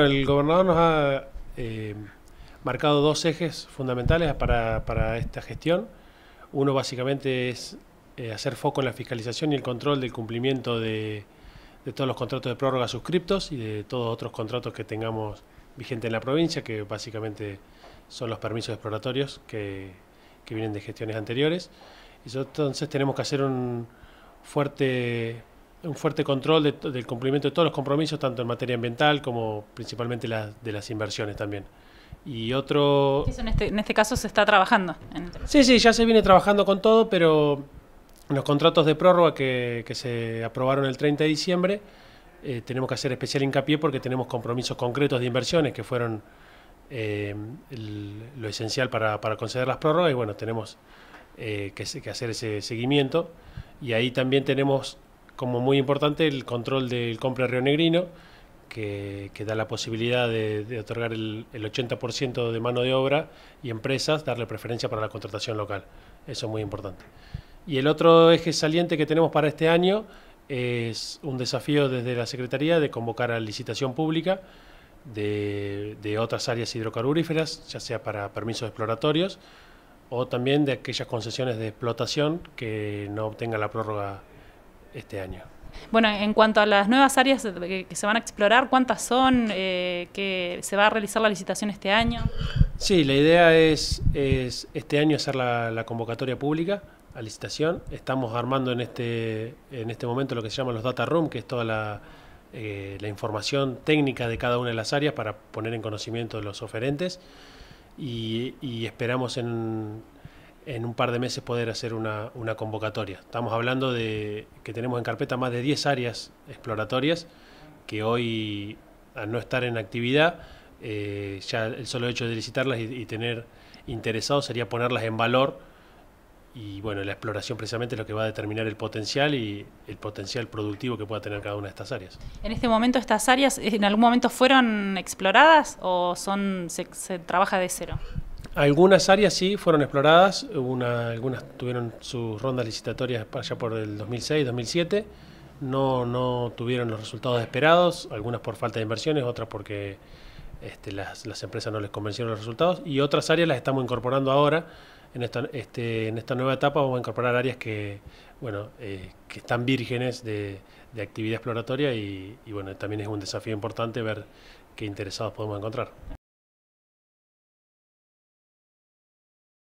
el gobernador nos ha eh, marcado dos ejes fundamentales para, esta gestión. Uno básicamente es eh, hacer foco en la fiscalización y el control del cumplimiento de, todos los contratos de prórroga suscriptos y de todos otros contratos que tengamos vigente en la provincia, que básicamente son los permisos exploratorios que, vienen de gestiones anteriores. Y entonces tenemos que hacer un fuerte un fuerte control del cumplimiento de todos los compromisos, tanto en materia ambiental como principalmente de las inversiones también. Y otro... Este, en, este, caso se está trabajando. Sí, sí, ya se viene trabajando con todo, pero los contratos de prórroga que, se aprobaron el 30 de diciembre eh, tenemos que hacer especial hincapié porque tenemos compromisos concretos de inversiones que fueron eh, lo esencial para, conceder las prórrogas y bueno, tenemos eh, que, que hacer ese seguimiento y ahí también tenemos como muy importante el control del compre Río Negrino, que, da la posibilidad de, otorgar el, 80% de mano de obra y empresas, darle preferencia para la contratación local. Eso es muy importante. Y el otro eje saliente que tenemos para este año es un desafío desde la Secretaría de convocar a licitación pública de, de otras áreas hidrocarburíferas, ya sea para permisos exploratorios o también de aquellas concesiones de explotación que no obtengan la prórroga este año. Bueno, en cuanto a las nuevas áreas que, se van a explorar, ¿cuántas son? Eh, que ¿Se va a realizar la licitación este año? Sí, la idea es, este año hacer la, convocatoria pública a licitación. Estamos armando en este, en este momento lo que se llama los data room, que es toda la, eh, información técnica de cada una de las áreas para poner en conocimiento de los oferentes. y esperamos en en un par de meses poder hacer una, una convocatoria. Estamos hablando de que tenemos en carpeta más de 10 áreas exploratorias que hoy, al no estar en actividad, eh, ya el solo hecho de licitarlas y, tener interesados sería ponerlas en valor y bueno, la exploración precisamente es lo que va a determinar el potencial y el potencial productivo que pueda tener cada una de estas áreas. En este momento estas áreas eh, en algún momento fueron exploradas o son se trabaja de cero? Algunas áreas sí fueron exploradas, algunas tuvieron sus rondas licitatorias allá por el 2006, 2007, no, no tuvieron los resultados esperados, algunas por falta de inversiones, otras porque este, las, las, empresas no les convencieron los resultados, y otras áreas las estamos incorporando ahora. En esta, este, en esta nueva etapa vamos a incorporar áreas que, bueno, eh, que están vírgenes de, actividad exploratoria y, y bueno, también es un desafío importante ver qué interesados podemos encontrar.